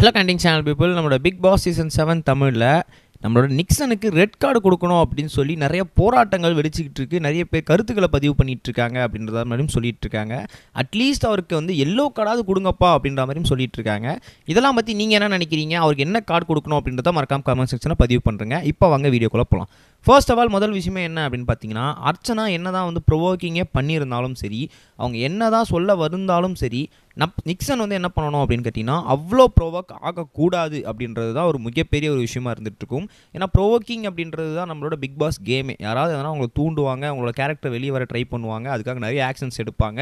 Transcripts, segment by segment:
hello கண்டிங் channel people நம்மளோட Bigg Boss season seven தமிழில் நம்மளோட நிக்சனுக்கு ரெட் கார்டு கொடுக்கணும் அப்படின்னு சொல்லி நிறைய போராட்டங்கள் வெடிச்சிக்கிட்டு இருக்குது நிறைய பேர் கருத்துக்களை பதிவு பண்ணிகிட்டு இருக்காங்க அப்படின்றத மாதிரியும் சொல்லிட்டு இருக்காங்க அட்லீஸ்ட் அவருக்கு வந்து எல்லோ கார்டாவது கொடுங்கப்பா அப்படின்ற மாதிரியும் சொல்லிட்டு இருக்காங்க இதெல்லாம் பற்றி நீங்கள் என்ன நினைக்கிறீங்க அவருக்கு என்ன கார்டு கொடுக்கணும் அப்படின்றத மறக்காம கமெண்ட் செக்ஷனில் பதிவு பண்ணுறேங்க இப்போ வாங்க வீடியோக்குள்ளே போகலாம் ஃபர்ஸ்ட் ஆஃப் ஆல் முதல் விஷயமே என்ன அப்படின்னு பார்த்தீங்கன்னா அர்ச்சனா என்ன தான் வந்து ப்ரொவோக்கிங்கே பண்ணியிருந்தாலும் சரி அவங்க என்ன தான் சொல்ல வருந்தாலும் சரி நப் நிக்சன் வந்து என்ன பண்ணணும் அப்படின்னு கேட்டிங்கன்னா அவ்வளோ ப்ரொவோக் ஆகக்கூடாது அப்படின்றது தான் ஒரு மிகப்பெரிய ஒரு விஷயமா இருந்துகிட்ருக்கும் ஏன்னா ப்ரொவோக்கிங் அப்படின்றது தான் நம்மளோட பிக் பாஸ் கேமே யாராவது எதனா அவங்களை தூண்டுவாங்க அவங்களோட கேரக்டர் வெளியே வர ட்ரை பண்ணுவாங்க அதுக்காக நிறைய ஆக்ஷன்ஸ் எடுப்பாங்க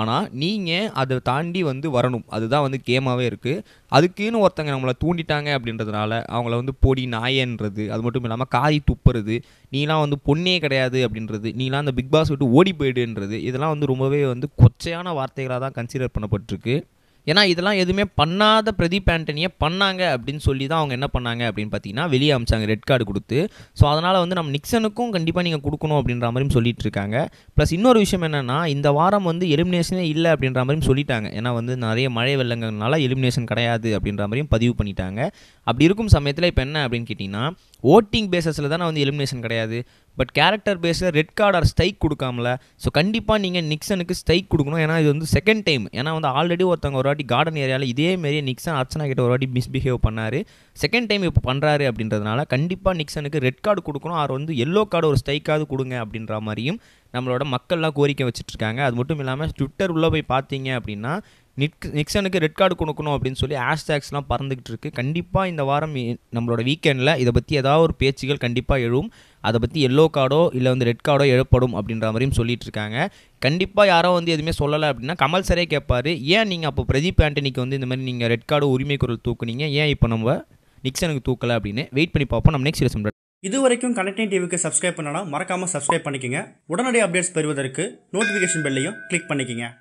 ஆனால் நீங்கள் அதை தாண்டி வந்து வரணும் அதுதான் வந்து கேமாகவே இருக்குது அதுக்குன்னு ஒருத்தங்க நம்மளை தூண்டிட்டாங்க அப்படின்றதுனால அவங்கள வந்து பொடி நாயன்றது அது மட்டும் இல்லாமல் காய் துப்புறது நீலாம் வந்து பொண்ணே கிடையாது அப்படின்றது நீலாம் அந்த பிக் பாஸ் விட்டு ஓடி போயிடுன்றது இதெல்லாம் வந்து ரொம்பவே வந்து கொச்சையான வார்த்தைகளாக தான் கன்சிடர் பண்ணப்பட்டிருக்கு ஏன்னா இதெல்லாம் எதுவுமே பண்ணாத பிரதீப் ஆண்டனியை பண்ணாங்க அப்படின்னு சொல்லி தான் அவங்க என்ன பண்ணாங்க அப்படின்னு பார்த்தீங்கன்னா வெளியே அமிச்சாங்க ரெட் கார்டு கொடுத்து ஸோ அதனால் வந்து நம்ம நிக்சனுக்கும் கண்டிப்பாக நீங்கள் கொடுக்கணும் அப்படின்ற மாதிரியும் சொல்லிட்டு இருக்காங்க ப்ளஸ் இன்னொரு விஷயம் என்னென்னா இந்த வாரம் வந்து எலிமினேஷனே இல்லை அப்படின்ற மாதிரியும் சொல்லிட்டாங்க ஏன்னா வந்து நிறைய மழை வெள்ளங்கள்னால எலிமினேஷன் கிடையாது அப்படின்ற மாதிரியும் பதிவு பண்ணிட்டாங்க அப்படி இருக்கும் சமயத்தில் இப்போ என்ன அப்படின்னு கேட்டிங்கன்னா ஓட்டிங் பேசஸில் தான் வந்து எலிமினேஷன் கிடையாது பட் கேரக்டர் பேஸில் ரெட் கார்டு ஆர் ஸ்ட்ரைக் கொடுக்காமல ஸோ கண்டிப்பாக நீங்கள் நிக்சனுக்கு ஸ்ட்ரைக் கொடுக்கணும் ஏன்னா இது வந்து செகண்ட் டைம் ஏன்னா வந்து ஆல்ரெடி ஒருத்தவங்க ஒரு வாட்டி கார்டன் ஏரியாவில் இதேமாரி நிக்சன் அர்ச்சனா கிட்ட ஒரு வாட்டி மிஸ்பிஹேவ் பண்ணார் செகண்ட் டைம் இப்போ பண்ணுறாரு அப்படின்றதுனால கண்டிப்பாக நிக்சனுக்கு ரெட் கார்டு கொடுக்கணும் அவர் வந்து எல்லோ கார்டு ஒரு ஸ்ட்ரைக்காவது கொடுங்க அப்படின்ற மாதிரியும் நம்மளோட மக்கள்லாம் கோரிக்கை வச்சுட்ருக்காங்க அது மட்டும் இல்லாமல் ட்விட்டர் உள்ளே போய் பார்த்தீங்க அப்படின்னா நிக் நிக்சனுக்கு ரெட் கார்டு கொடுக்கணும் அப்படின்னு சொல்லி ஹேஷ்டேக்ஸ்லாம் பறந்துக்கிட்டு இருக்கு கண்டிப்பாக இந்த வாரம் நம்மளோட வீக்கெண்டில் இதை பற்றி ஏதாவது ஒரு பேச்சுகள் கண்டிப்பாக எழும் அதை பற்றி எல்லோ கார்டோ இல்லை வந்து ரெட் கார்டோ எழுப்படும் அப்படின்ற மாதிரியும் சொல்லிட்டு இருக்காங்க கண்டிப்பாக யாரோ வந்து எதுவுமே சொல்லலை அப்படின்னா கமல் சரே கேட்பார் ஏன் நீங்கள் அப்போ பிரதீப் ஆண்டனிக்கு வந்து இந்த மாதிரி நீங்கள் ரெட் கார்டு உரிமை குரல் தூக்குனீங்க ஏன் இப்போ நம்ம நிக்சனுக்கு தூக்கலை அப்படின்னு வெயிட் பண்ணி பார்ப்போம் நம்ம நெக்ஸ்ட் சீசன் இது வரைக்கும் கனெக்டிங் டிவிக்கு சப்ஸ்கிரைப் பண்ணனா மறக்காமல் சப்ஸ்கிரைப் பண்ணிக்கோங்க உடனடி அப்டேட்ஸ் பெறுவதற்கு நோட்டிஃபிகேஷன் பெல்லையும் கிளிக் பண்ணிக்கோங்க